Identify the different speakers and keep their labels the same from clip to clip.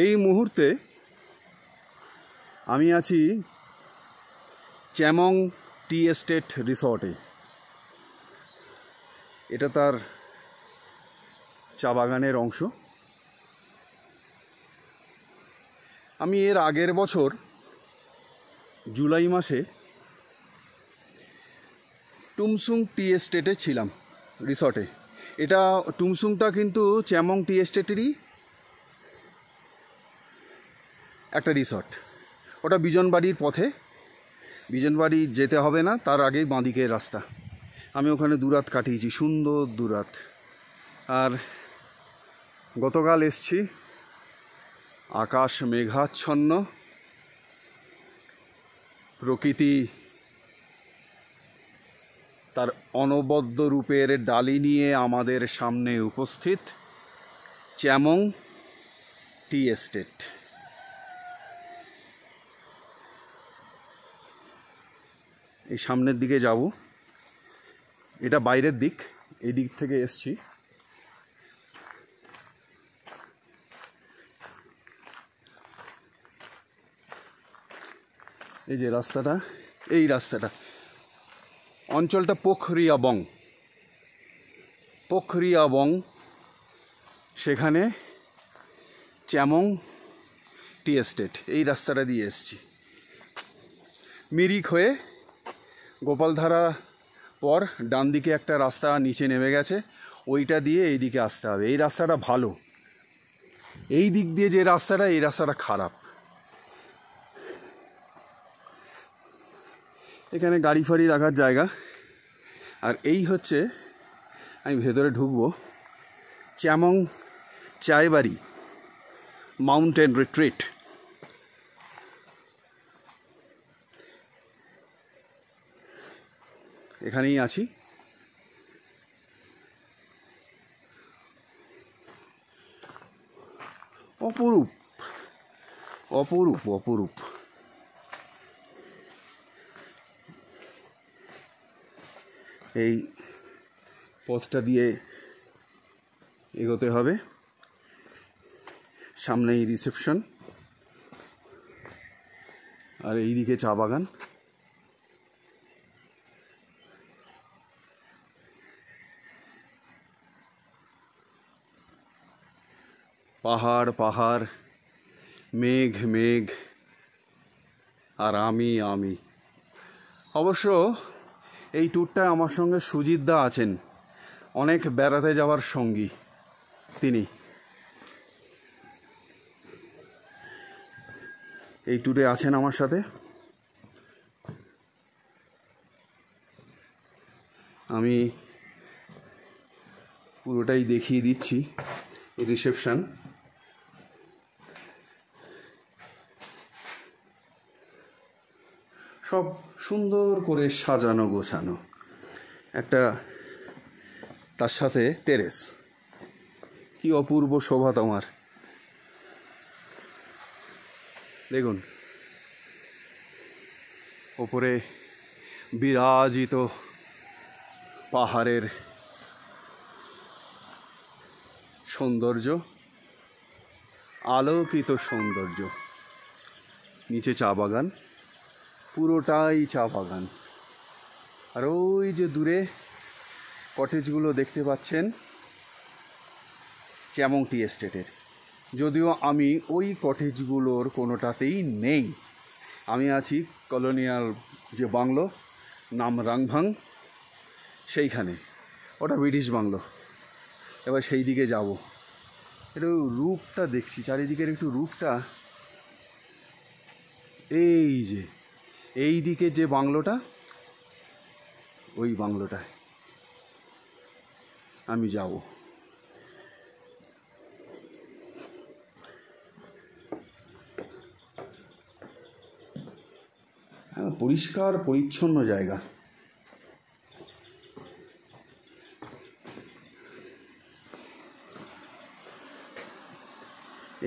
Speaker 1: এই মুহূর্তে আমি আছি চ্যামং টি এস্টেট রিসর্টে এটা তার চা বাগানের অংশ আমি এর আগের বছর জুলাই মাসে টুমসুং টি এস্টেটে ছিলাম রিসর্টে এটা টুমসুংটা কিন্তু চ্যামং টি এস্টেটেরই একটা রিসর্ট ওটা বিজনবাড়ির পথে বিজনবাড়ি যেতে হবে না তার আগেই বাঁদিকে রাস্তা আমি ওখানে দুরাত কাটিয়েছি সুন্দর দুরাত আর গতকাল এসছি আকাশ মেঘাচ্ছন্ন প্রকৃতি তার অনবদ্য রূপের ডালি নিয়ে আমাদের সামনে উপস্থিত চ্যামং টি এস্টেট এই সামনের দিকে যাব এটা বাইরের দিক এই দিক থেকে এসছি এই যে রাস্তাটা এই রাস্তাটা অঞ্চলটা পোখরিয়াবং পোখরিয়াবং সেখানে চ্যামং টি এস্টেট এই রাস্তাটা দিয়ে এসছি মিরিক হয়ে গোপালধারা পর ডান দিকে একটা রাস্তা নিচে নেমে গেছে ওইটা দিয়ে এই দিকে আসতে হবে এই রাস্তাটা ভালো এই দিক দিয়ে যে রাস্তাটা এই রাস্তাটা খারাপ এখানে গাড়ি ফাড়ি রাখার জায়গা আর এই হচ্ছে আমি ভেতরে ঢুকবো চ্যামং চায়বাড়ি মাউন্টেন রিট্রিট এখানেই আছি অপরূপ অপরূপ অপরূপ এই পথটা দিয়ে এগোতে হবে সামনেই রিসেপশন আর এইদিকে চা বাগান পাহাড় পাহাড় মেঘ মেঘ আর আমি আমি অবশ্য এই ট্যুরটায় আমার সঙ্গে সুজিত দা আছেন অনেক বেড়াতে যাওয়ার সঙ্গী তিনি এই ট্যুরে আছেন আমার সাথে আমি পুরোটাই দেখিয়ে দিচ্ছি রিসেপশান সব সুন্দর করে সাজানো গোছানো একটা তার সাথে টেরেস কি অপূর্ব শোভা তোমার দেখুন ওপরে বিরাজিত পাহাড়ের সৌন্দর্য আলোকিত সৌন্দর্য নিচে চা বাগান পুরোটাই চা বাগান আর ওই যে দূরে কটেজগুলো দেখতে পাচ্ছেন চ্যামংটি এস্টেটের যদিও আমি ওই কটেজগুলোর কোনোটাতেই নেই আমি আছি কলোনিয়াল যে বাংলো নাম রাংভাং সেইখানে ওটা ব্রিটিশ বাংলো এবার সেই দিকে যাব একটু রূপটা দেখছি চারিদিকের একটু রূপটা এই যে এই দিকে যে বাংলোটা ওই বাংলোটায় আমি যাব হ্যাঁ, পরিষ্কার পরিচ্ছন্ন জায়গা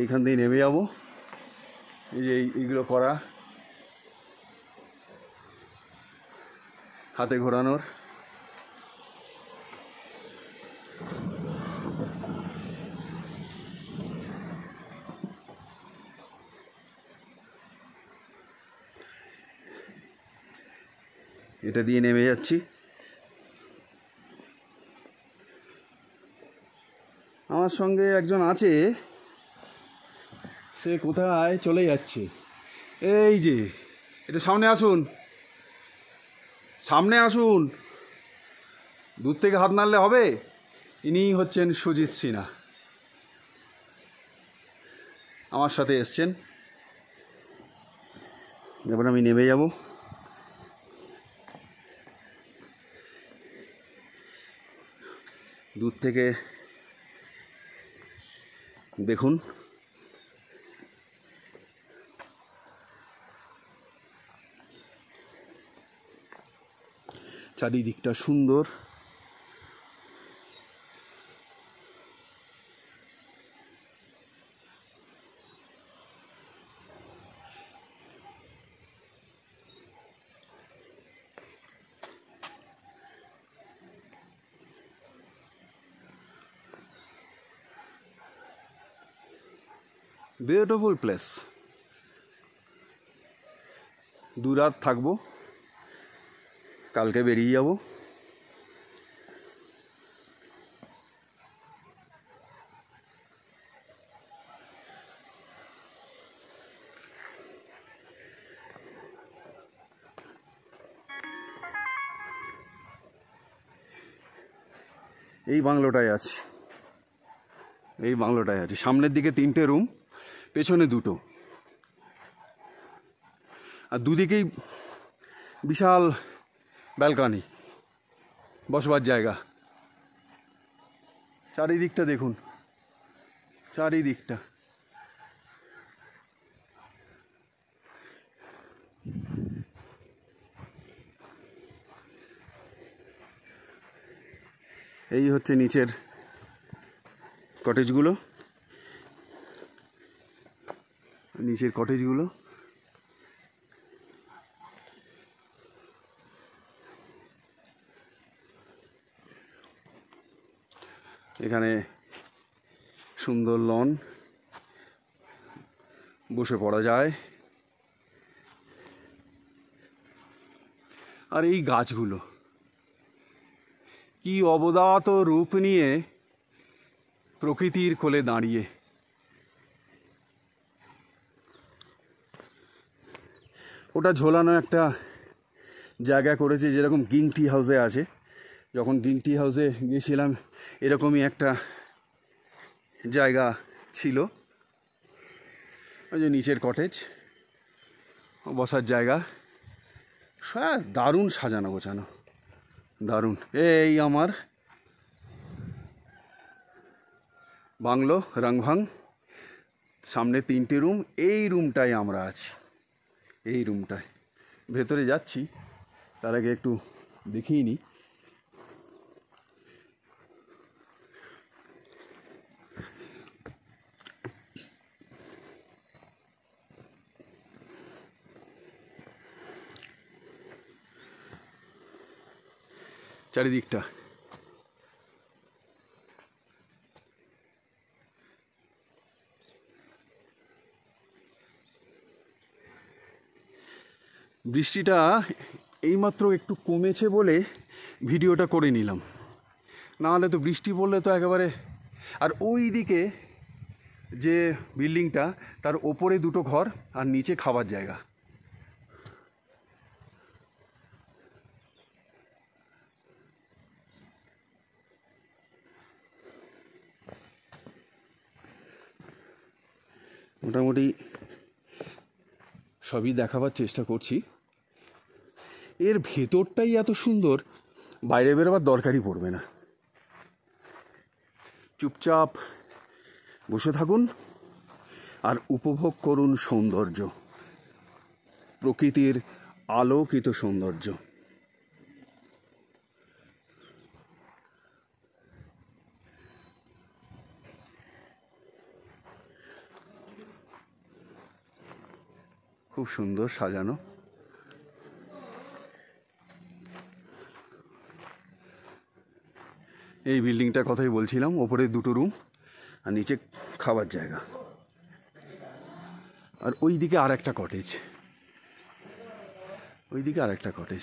Speaker 1: এইখান থেকে নেমে যাবো এই যে এইগুলো করা হাতে ঘোরানোর এটা দিয়ে নেমে যাচ্ছি আমার সঙ্গে একজন আছে সে কোথায় চলে যাচ্ছে এই যে এটা সামনে আসুন সামনে আসুন দূর থেকে হাত নাড়লে হবে ইনি হচ্ছেন সুজিত সিনহা আমার সাথে এসছেন এবার আমি নেমে যাব দূর থেকে দেখুন চারিদিকটা সুন্দর বিউটিফুল প্লেস দূরাত থাকবো কালকে বেরিয়ে যাব এই বাংলোটায় আছে এই বাংলোটায় আছে সামনের দিকে তিনটে রুম পেছনে দুটো আর দুদিকেই বিশাল ব্যালকানি বসবার জায়গা চারিদিকটা দেখুন চারিদিকটা এই হচ্ছে নিচের কটেজগুলো নিচের কটেজগুলো এখানে সুন্দর লন বসে পড়া যায় আর এই গাছগুলো কি অবদাত রূপ নিয়ে প্রকৃতির কোলে দাঁড়িয়ে ওটা ঝোলানো একটা জায়গা করেছে যেরকম গিংটি টি হাউসে আছে যখন গিংটি হাউসে গিয়েছিলাম এরকমই একটা জায়গা ছিল ওই যে নিচের কটেজ বসার জায়গা দারুণ সাজানো গোছানো দারুণ এই আমার বাংলো রংভাং সামনে তিনটে রুম এই রুমটাই আমরা আছি এই রুমটায় ভেতরে যাচ্ছি তার আগে একটু দেখিয়ে নিই চারিদিকটা বৃষ্টিটা এইমাত্র একটু কমেছে বলে ভিডিওটা করে নিলাম নাহলে তো বৃষ্টি পড়লে তো একেবারে আর ওই দিকে যে বিল্ডিংটা তার ওপরে দুটো ঘর আর নিচে খাবার জায়গা মোটামুটি সবই দেখাবার চেষ্টা করছি এর ভেতরটাই এত সুন্দর বাইরে বেরোবার দরকারই পড়বে না চুপচাপ বসে থাকুন আর উপভোগ করুন সৌন্দর্য প্রকৃতির আলোকিত সৌন্দর্য খুব সুন্দর সাজানো এই বিল্ডিংটার কথাই বলছিলাম ওপরে দুটো রুম আর নিচে খাবার জায়গা আর ওই দিকে আর একটা কটেজ ওই দিকে আর একটা কটেজ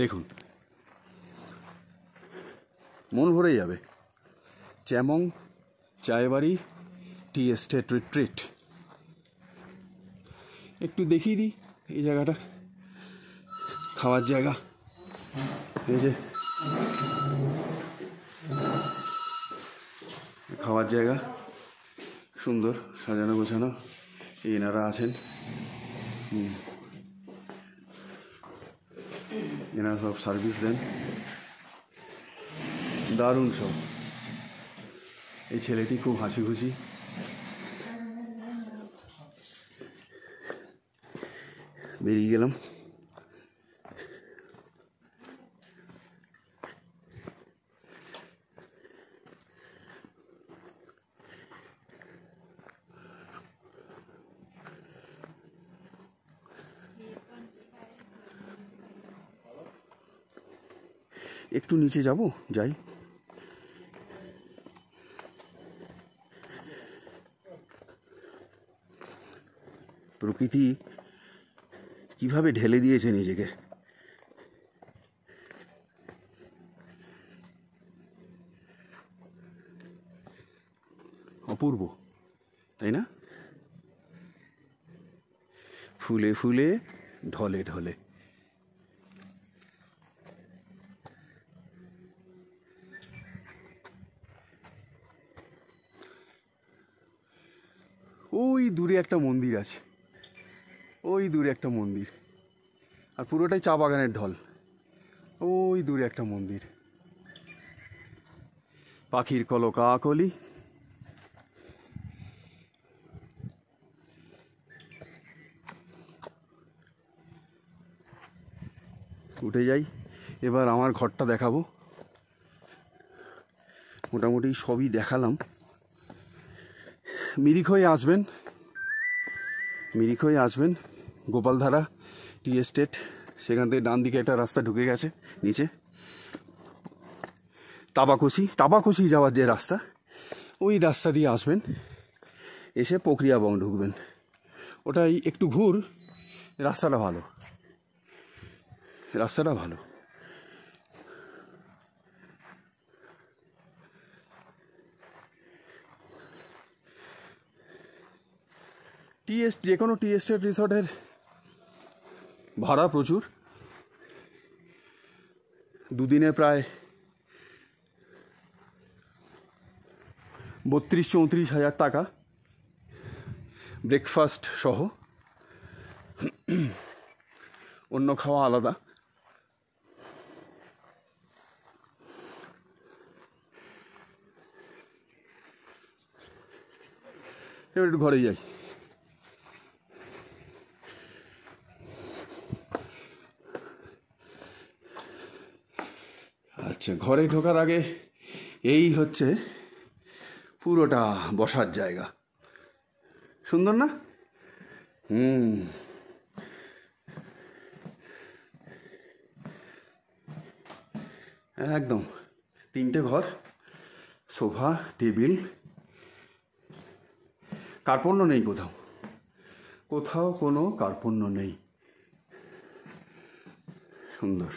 Speaker 1: দেখুন মন ভরে যাবে চ্যামং চায়বাড়ি টি এস্টেট রিট্রিট একটু দেখিয়ে দিই এই জায়গাটা খাওয়ার জায়গা এই যে খাওয়ার জায়গা সুন্দর সাজানো গোছানো এনারা আছেন হুম এনারা সব সার্ভিস দেন দারুণ সব এই ছেলেটি খুব হাসি খুশি বেরিয়ে গেলাম একটু নিচে যাব যাই প্রকৃতি কিভাবে ঢেলে দিয়েছে নিজেকে অপূর্ব তাই না ফুলে ফুলে ঢলে ঢলে দূরে একটা মন্দির আছে ওই দূরে একটা মন্দির আর পুরোটাই চা বাগানের ঢল ওই দূরে একটা মন্দির পাখির কলকাকলি উঠে যাই এবার আমার ঘরটা দেখাবো মোটামুটি সবই দেখালাম মিরিক হয়ে আসবেন মিরিক হয়ে আসবেন গোপালধারা টি এস্টেট সেখান থেকে ডান দিকে একটা রাস্তা ঢুকে গেছে নিচে তাবাকুশি তাবাকুশি যাওয়ার যে রাস্তা ওই রাস্তা দিয়ে আসবেন এসে প্রক্রিয়া বং ঢুকবেন ওটাই একটু ঘুর রাস্তাটা ভালো রাস্তাটা ভালো টি এস যে কোনো টি এস্টেট রিসর্টের ভাড়া প্রচুর দুদিনে প্রায় বত্রিশ চৌত্রিশ হাজার টাকা ব্রেকফাস্ট সহ অন্য খাওয়া আলাদা একটু ঘরে যাই আচ্ছা ঘরে ঢোকার আগে এই হচ্ছে পুরোটা বসার জায়গা সুন্দর না হুম একদম তিনটে ঘর সোফা টেবিল কার্পণ্য নেই কোথাও কোথাও কোনো কার্পণ্য নেই সুন্দর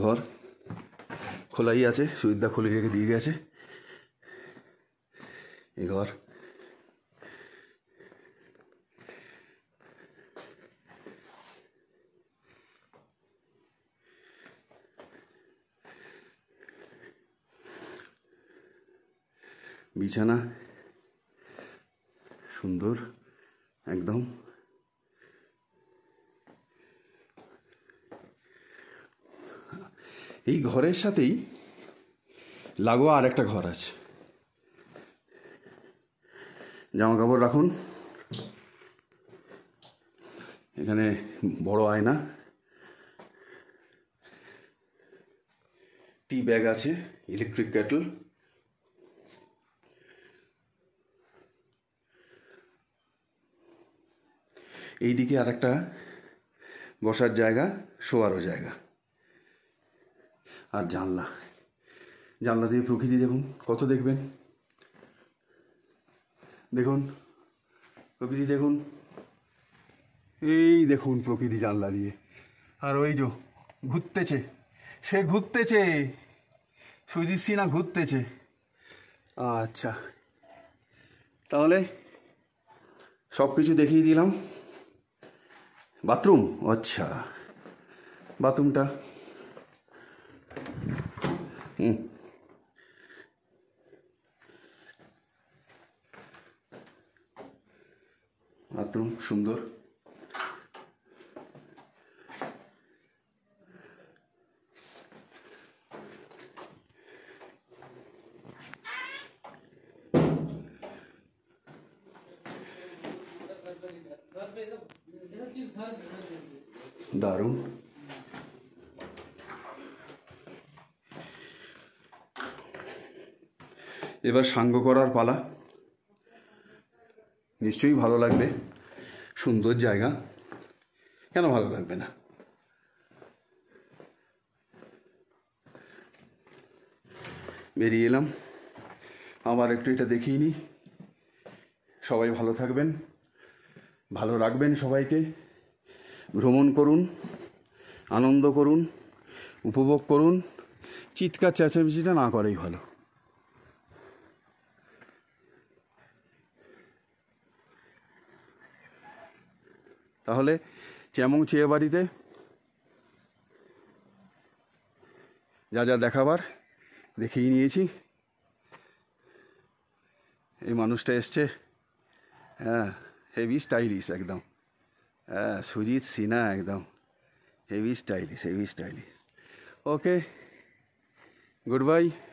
Speaker 1: ঘর খোলাই আছে সুবিধা খুলে রেখে দিয়ে গেছে এই ঘর বিছানা সুন্দর একদম এই ঘরের সাথেই লাগোয়া আর একটা ঘর আছে জামা কাপড় রাখুন এখানে বড় আয়না টি ব্যাগ আছে ইলেকট্রিক ক্যাটল এইদিকে আর একটা বসার জায়গা শোয়ারও জায়গা আর জানলা জানলা দিয়ে প্রকৃতি দেখুন কত দেখবেন দেখুন প্রকৃতি দেখুন এই দেখুন প্রকৃতি জানলা দিয়ে আর ওই যে ঘুরতেছে সে ঘুরতেছে সুজিৎ সিনহা ঘুরতেছে আচ্ছা তাহলে সব কিছু দেখিয়ে দিলাম বাথরুম আচ্ছা বাথরুমটা বাথরুম hmm. সুন্দর দারুণ এবার সাঙ্গ করার পালা নিশ্চয়ই ভালো লাগবে সুন্দর জায়গা কেন ভালো লাগবে না বেরিয়ে এলাম আবার একটু এটা দেখিয়ে নিই সবাই ভালো থাকবেন ভালো রাখবেন সবাইকে ভ্রমণ করুন আনন্দ করুন উপভোগ করুন চিৎকার চেঁচামেচিটা না করেই ভালো তাহলে চ্যামং বাড়িতে যা যা দেখাবার দেখিয়ে নিয়েছি এই মানুষটা এসছে হ্যাঁ হেভি স্টাইলিশ একদম হ্যাঁ সুজিত সিনহা একদম heavy stylish heavy stylish okay good by